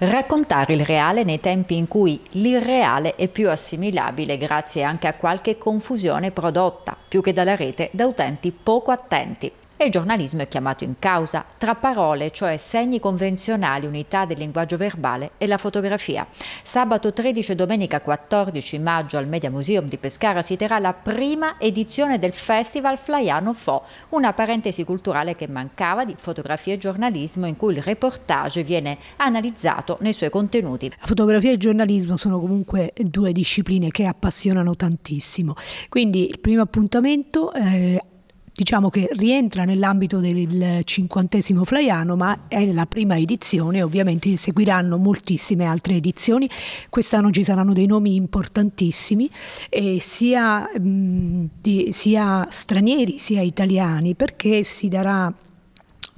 Raccontare il reale nei tempi in cui l'irreale è più assimilabile grazie anche a qualche confusione prodotta, più che dalla rete, da utenti poco attenti e il giornalismo è chiamato in causa tra parole, cioè segni convenzionali, unità del linguaggio verbale e la fotografia. Sabato 13 e domenica 14 maggio al Media Museum di Pescara si terrà la prima edizione del Festival Flaiano Fo, una parentesi culturale che mancava di fotografia e giornalismo in cui il reportage viene analizzato nei suoi contenuti. La fotografia e il giornalismo sono comunque due discipline che appassionano tantissimo, quindi il primo appuntamento eh, diciamo che rientra nell'ambito del cinquantesimo flaiano, ma è la prima edizione, ovviamente seguiranno moltissime altre edizioni. Quest'anno ci saranno dei nomi importantissimi, eh, sia, mh, mm, di, sia stranieri sia italiani, perché si darà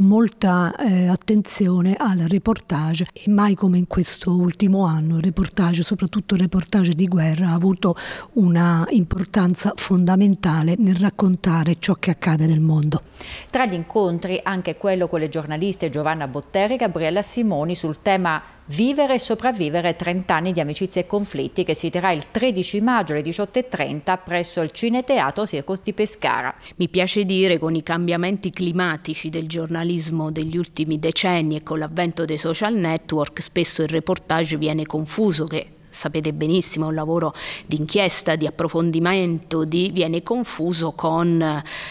molta eh, attenzione al reportage e mai come in questo ultimo anno il reportage, soprattutto il reportage di guerra, ha avuto una importanza fondamentale nel raccontare ciò che accade nel mondo. Tra gli incontri anche quello con le giornaliste Giovanna Botteri e Gabriella Simoni sul tema Vivere e sopravvivere 30 anni di amicizie e conflitti che si terrà il 13 maggio alle 18.30 presso il Cineteatro Circos di Pescara. Mi piace dire con i cambiamenti climatici del giornalismo degli ultimi decenni e con l'avvento dei social network spesso il reportage viene confuso che sapete benissimo, un lavoro di inchiesta, di approfondimento, di, viene confuso con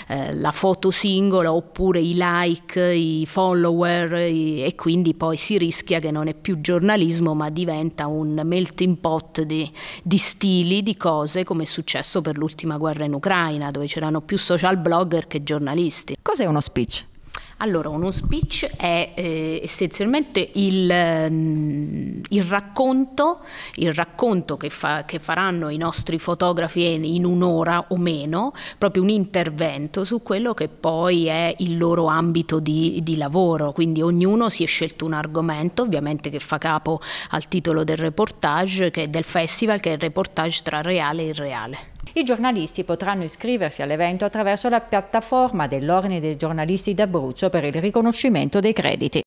eh, la foto singola oppure i like, i follower i, e quindi poi si rischia che non è più giornalismo ma diventa un melting pot di, di stili, di cose come è successo per l'ultima guerra in Ucraina dove c'erano più social blogger che giornalisti. Cos'è uno speech? Allora, uno speech è eh, essenzialmente il, mm, il, racconto, il racconto che, fa, che, faranno i nostri fotografi in un'ora o meno, proprio un intervento su quello che poi è il loro ambito di, di lavoro. Quindi ognuno si è scelto un argomento, ovviamente che fa capo al titolo del reportage del festival, che è il reportage tra reale e irreale. I giornalisti potranno iscriversi all'evento attraverso la piattaforma dell'Ordine dei giornalisti d'Abruzzo per il riconoscimento dei crediti.